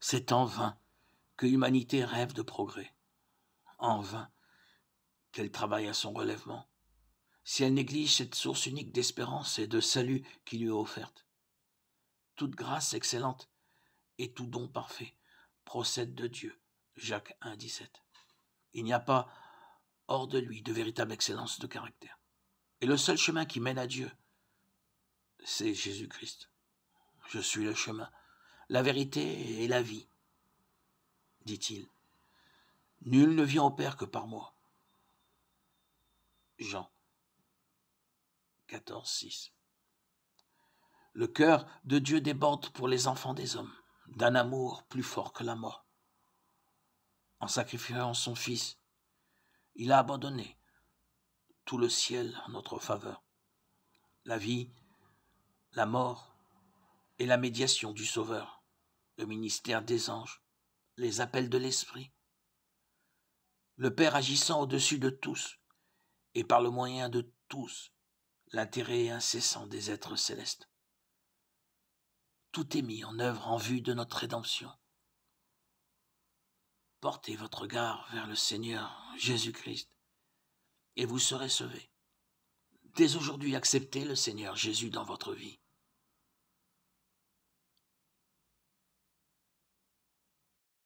C'est en vain que l'humanité rêve de progrès. En vain qu'elle travaille à son relèvement. Si elle néglige cette source unique d'espérance et de salut qui lui est offerte. Toute grâce excellente et tout don parfait procède de Dieu. Jacques 1, 17. Il n'y a pas hors de lui de véritable excellence de caractère. Et le seul chemin qui mène à Dieu, c'est Jésus-Christ. Je suis le chemin, la vérité et la vie, dit-il. Nul ne vient au Père que par moi. Jean 14, 6. Le cœur de Dieu déborde pour les enfants des hommes, d'un amour plus fort que la mort. En sacrifiant son Fils, il a abandonné tout le ciel en notre faveur. La vie, la mort et la médiation du Sauveur le ministère des anges, les appels de l'Esprit. Le Père agissant au-dessus de tous, et par le moyen de tous, l'intérêt incessant des êtres célestes. Tout est mis en œuvre en vue de notre rédemption. Portez votre regard vers le Seigneur Jésus-Christ, et vous serez sauvés. Dès aujourd'hui, acceptez le Seigneur Jésus dans votre vie.